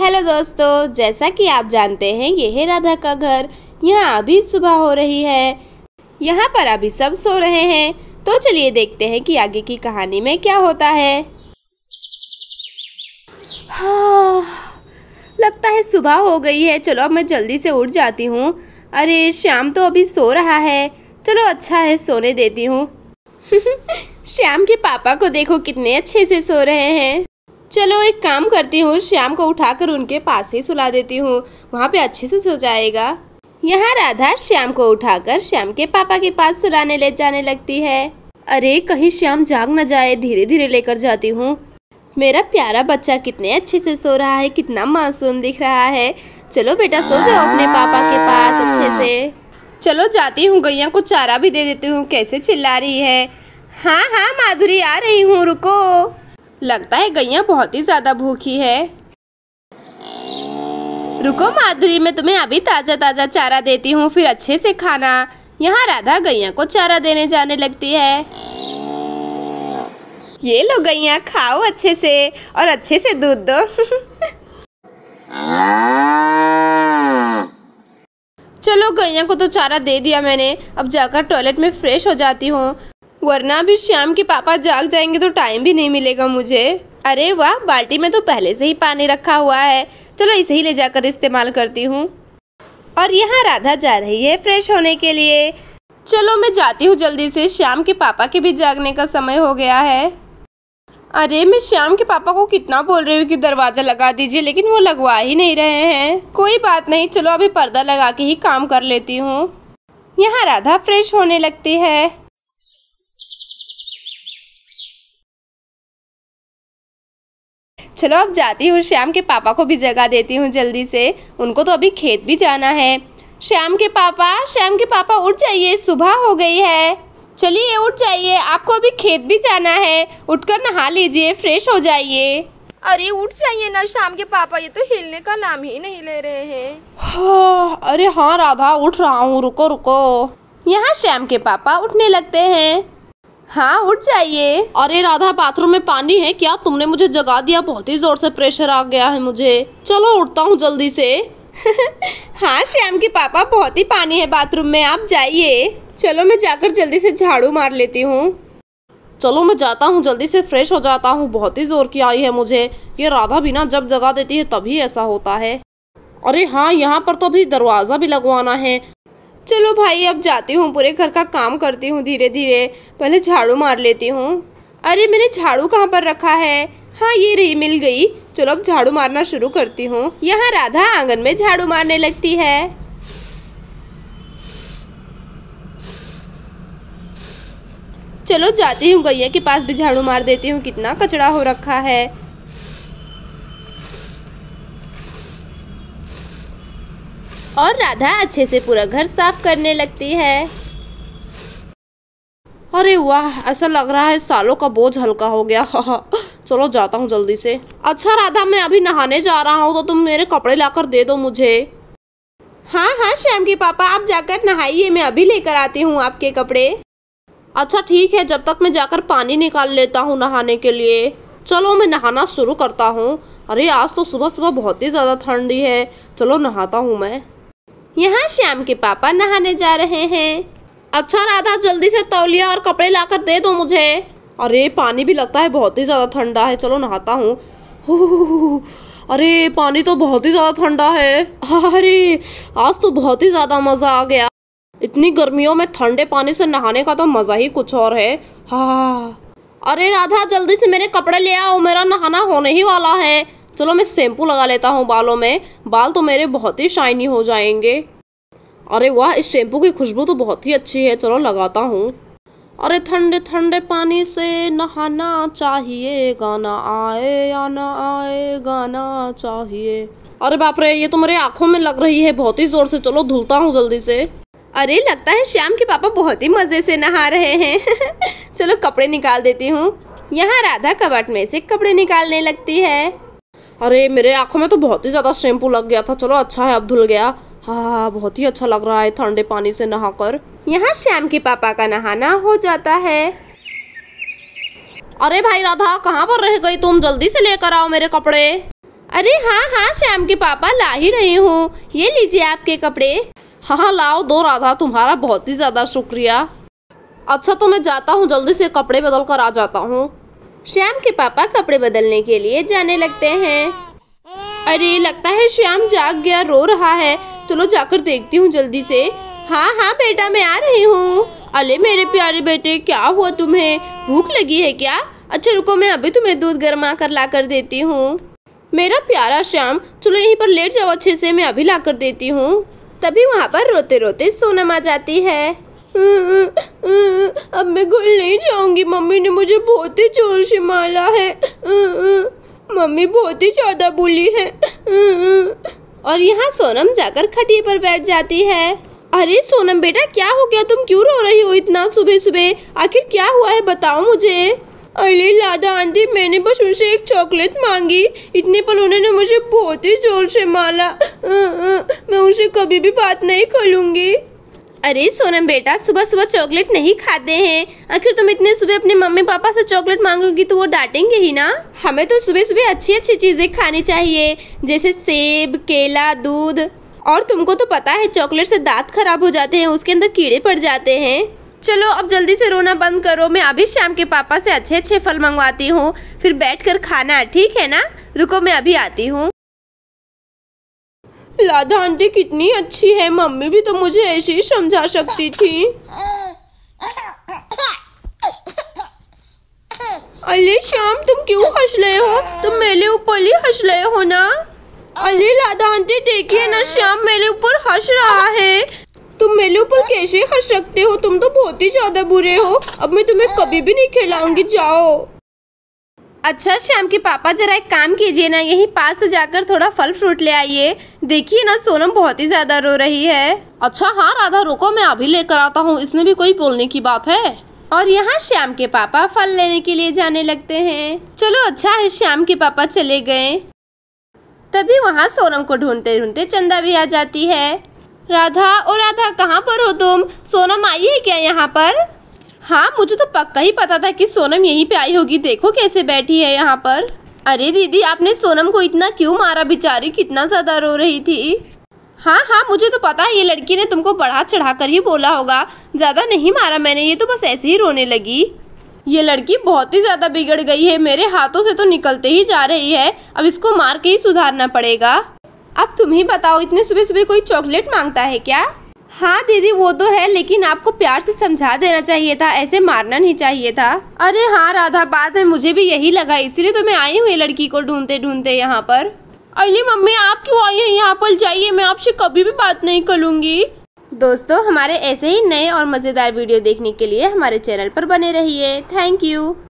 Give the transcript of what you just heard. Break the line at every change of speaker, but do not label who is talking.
hello दोस्तों जैसा कि आप जानते हैं ये है राधा का घर यहाँ अभी सुबह हो रही है यहाँ पर अभी सब सो रहे हैं तो चलिए देखते हैं कि आगे की कहानी में क्या होता है हाँ लगता है सुबह हो गई है चलो अब मैं जल्दी से उठ जाती हूँ अरे श्याम तो अभी सो रहा है चलो अच्छा है सोने देती हूँ श्याम के पापा को देखो कितने अच्छे से सो रहे हैं चलो एक काम करती हूँ श्याम को उठाकर उनके पास ही सुला देती हूँ वहाँ पे अच्छे से सो जाएगा यहाँ राधा श्याम को उठाकर श्याम के पापा के पास सुलाने ले जाने लगती है अरे कहीं श्याम जाग न जाए धीरे धीरे लेकर जाती हूँ मेरा प्यारा बच्चा कितने अच्छे से सो रहा है कितना मासूम दिख रहा है चलो बेटा सो जाओ अपने पापा के पास अच्छे से चलो जाती हूँ गैया को चारा भी दे देती हूँ कैसे चिल्ला रही है हाँ हाँ माधुरी आ रही हूँ रुको लगता है गैया बहुत ही ज्यादा भूखी है रुको माधुरी मैं तुम्हें अभी ताजा ताजा चारा देती हूँ फिर अच्छे से खाना यहाँ राधा गैया को चारा देने जाने लगती है ये लो गैया खाओ अच्छे से और अच्छे से दूध दो चलो गैया को तो चारा दे दिया मैंने अब जाकर टॉयलेट में फ्रेश हो जाती हूँ वरना अभी श्याम के पापा जाग जाएंगे तो टाइम भी नहीं मिलेगा मुझे अरे वाह बाल्टी में तो पहले से ही पानी रखा हुआ है चलो इसे ही ले जाकर इस्तेमाल करती हूँ और यहाँ राधा जा रही है फ्रेश होने के लिए चलो मैं जाती हूँ जल्दी से श्याम के पापा के भी जागने का समय हो गया है अरे मैं श्याम के पापा को कितना बोल रही हूँ कि दरवाज़ा लगा दीजिए लेकिन वो लगवा ही नहीं रहे हैं कोई बात नहीं चलो अभी पर्दा लगा के ही काम कर लेती हूँ यहाँ राधा फ्रेश होने लगती है चलो अब जाती हूँ श्याम के पापा को भी जगा देती हूँ जल्दी से उनको तो अभी खेत भी जाना है श्याम के पापा श्याम के पापा उठ जाइए सुबह हो गई है चलिए उठ जाइए आपको अभी खेत भी जाना है उठकर नहा लीजिए फ्रेश हो जाइए अरे उठ जाइए ना शाम के पापा ये तो हिलने का नाम ही नहीं ले रहे हैं हाँ, अरे हाँ राधा उठ रहा हूँ रुको रुको यहाँ श्याम के पापा उठने लगते हैं हाँ उठ जाइए अरे राधा बाथरूम में पानी है क्या तुमने मुझे जगा दिया बहुत ही जोर से प्रेशर आ गया है मुझे चलो उठता हूँ जल्दी से हाँ श्याम के पापा बहुत ही पानी है बाथरूम में आप जाइए चलो मैं जाकर जल्दी से झाड़ू मार लेती हूँ चलो मैं जाता हूँ जल्दी से फ्रेश हो जाता हूँ बहुत ही जोर की आई है मुझे ये राधा भी ना जब जगा देती है तभी ऐसा होता है अरे हाँ यहाँ पर तो अभी दरवाज़ा भी लगवाना है चलो भाई अब जाती हूँ पूरे घर का काम करती हूँ धीरे धीरे पहले झाड़ू मार लेती हूँ अरे मैंने झाड़ू कहाँ पर रखा है हाँ ये रही मिल गई चलो अब झाड़ू मारना शुरू करती हूँ यहाँ राधा आंगन में झाड़ू मारने लगती है चलो जाती हूँ गैया के पास भी झाड़ू मार देती हूँ कितना कचड़ा हो रखा है और राधा अच्छे से पूरा घर साफ करने लगती है अरे वाह ऐसा लग रहा है सालों का बोझ हल्का हो गया चलो जाता हूँ जल्दी से अच्छा राधा मैं अभी नहाने जा रहा हूँ तो तुम मेरे कपड़े लाकर दे दो मुझे हाँ हाँ श्याम के पापा आप जाकर नहाइए मैं अभी लेकर आती हूँ आपके कपड़े अच्छा ठीक है जब तक मैं जाकर पानी निकाल लेता हूँ नहाने के लिए चलो मैं नहाना शुरू करता हूँ अरे आज तो सुबह सुबह बहुत ही ज़्यादा ठंडी है चलो नहाता हूँ मैं यहाँ श्याम के पापा नहाने जा रहे हैं अच्छा राधा जल्दी से तौलिया और कपड़े लाकर दे दो मुझे अरे पानी भी लगता है बहुत ही ज़्यादा ठंडा है चलो नहाता हूँ अरे पानी तो बहुत ही ज़्यादा ठंडा है अरे आज तो बहुत ही ज़्यादा मज़ा आ गया इतनी गर्मियों में ठंडे पानी से नहाने का तो मज़ा ही कुछ और है हाँ अरे राधा जल्दी से मेरे कपड़े ले आओ मेरा नहाना होने ही वाला है चलो मैं शैम्पू लगा लेता हूँ बालों में बाल तो मेरे बहुत ही शाइनी हो जाएंगे अरे वाह इस शैम्पू की खुशबू तो बहुत ही अच्छी है चलो लगाता हूँ अरे ठंडे ठंडे पानी से नहाना चाहिए गाना आए आना आए गाना चाहिए अरे बाप रे ये तो मेरे आंखों में लग रही है बहुत ही जोर से चलो धुलता हूँ जल्दी से अरे लगता है श्याम के पापा बहुत ही मज़े से नहा रहे हैं चलो कपड़े निकाल देती हूँ यहाँ राधा कबाट में से कपड़े निकालने लगती है अरे मेरे आँखों में तो बहुत ही ज़्यादा शैम्पू लग गया था चलो अच्छा है अब धुल गया हाँ बहुत ही अच्छा लग रहा है ठंडे पानी से नहाकर यहाँ श्याम के पापा का नहाना हो जाता है अरे भाई राधा कहाँ पर रह गई तुम जल्दी से लेकर आओ मेरे कपड़े अरे हाँ हाँ श्याम के पापा ला ही रहे हूँ ये लीजिए आपके कपड़े हाँ हाँ लाओ दो राधा तुम्हारा बहुत ही ज़्यादा शुक्रिया अच्छा तो मैं जाता हूँ जल्दी से कपड़े बदल कर आ जाता हूँ श्याम के पापा कपड़े बदलने के लिए जाने लगते हैं अरे लगता है श्याम जाग गया रो रहा है चलो जाकर देखती हूँ जल्दी से हाँ हाँ बेटा मैं आ रही हूँ अरे मेरे प्यारे बेटे क्या हुआ तुम्हें भूख लगी है क्या अच्छा रुको मैं अभी तुम्हें दूध गर्मा कर ला कर देती हूँ मेरा प्यारा श्याम चलो यहीं पर लेट जाओ अच्छे से मैं अभी ला कर देती हूँ तभी वहाँ पर रोते रोते सोनम आ जाती है कहूँगी मम्मी ने मुझे बहुत ही जोर से मारा है मम्मी बहुत ही ज़्यादा बोली है और यहाँ सोनम जाकर खटिए पर बैठ जाती है अरे सोनम बेटा क्या हो गया तुम क्यों रो रही हो इतना सुबह सुबह आखिर क्या हुआ है बताओ मुझे अरे लादा आंटी मैंने बस उनसे एक चॉकलेट मांगी इतने पर उन्होंने मुझे बहुत ही जोर से मारा मैं उनसे कभी भी बात नहीं खोलूंगी अरे सोनम बेटा सुबह सुबह चॉकलेट नहीं खाते हैं आखिर तुम इतने सुबह अपने मम्मी पापा से चॉकलेट मांगोगी तो वो डांटेंगे ही ना हमें तो सुबह सुबह अच्छी अच्छी चीज़ें खानी चाहिए जैसे सेब केला दूध और तुमको तो पता है चॉकलेट से दांत खराब हो जाते हैं उसके अंदर कीड़े पड़ जाते हैं चलो अब जल्दी से रोना बंद करो मैं अभी शाम के पापा से अच्छे अच्छे फल मंगवाती हूँ फिर बैठ कर खाना ठीक है ना रुको मैं अभी आती हूँ राधा आंटी कितनी अच्छी है मम्मी भी तो मुझे ऐसे ही समझा सकती थी अली श्याम तुम क्यों हंस रहे हो तुम मेरे ऊपर ही हंस रहे हो ना अली राधा आंटी देखिए ना श्याम मेरे ऊपर हंस रहा है तुम मेरे ऊपर कैसे हंस सकते हो तुम तो बहुत ही ज्यादा बुरे हो अब मैं तुम्हें कभी भी नहीं खिलाऊंगी जाओ अच्छा श्याम के पापा जरा एक काम कीजिए ना यहीं पास से जाकर थोड़ा फल फ्रूट ले आइए देखिए ना सोनम बहुत ही ज्यादा रो रही है अच्छा हाँ राधा रुको मैं अभी लेकर आता हूँ इसमें भी कोई बोलने की बात है और यहाँ श्याम के पापा फल लेने के लिए जाने लगते हैं चलो अच्छा है श्याम के पापा चले गए तभी वहाँ सोनम को ढूंढते ढूंढते चंदा भी आ जाती है राधा और राधा कहाँ पर हो तुम सोनम आई है क्या यहाँ पर हाँ मुझे तो पक्का ही पता था कि सोनम यहीं पे आई होगी देखो कैसे बैठी है यहाँ पर अरे दीदी आपने सोनम को इतना क्यों मारा बेचारी कितना ज़्यादा रो रही थी हाँ हाँ मुझे तो पता है ये लड़की ने तुमको बढ़ा चढ़ा कर ही बोला होगा ज़्यादा नहीं मारा मैंने ये तो बस ऐसे ही रोने लगी ये लड़की बहुत ही ज़्यादा बिगड़ गई है मेरे हाथों से तो निकलते ही जा रही है अब इसको मार के ही सुधारना पड़ेगा अब तुम ही बताओ इतने सुबह सुबह कोई चॉकलेट मांगता है क्या हाँ दीदी वो तो है लेकिन आपको प्यार से समझा देना चाहिए था ऐसे मारना नहीं चाहिए था अरे हाँ राधा बाद में मुझे भी यही लगा इसीलिए तो मैं आई हूँ लड़की को ढूंढते ढूंढते यहाँ पर अरे मम्मी आप क्यों आई है यहाँ पर जाइए मैं आपसे कभी भी बात नहीं करूँगी दोस्तों हमारे ऐसे ही नए और मज़ेदार वीडियो देखने के लिए हमारे चैनल पर बने रहिए थैंक यू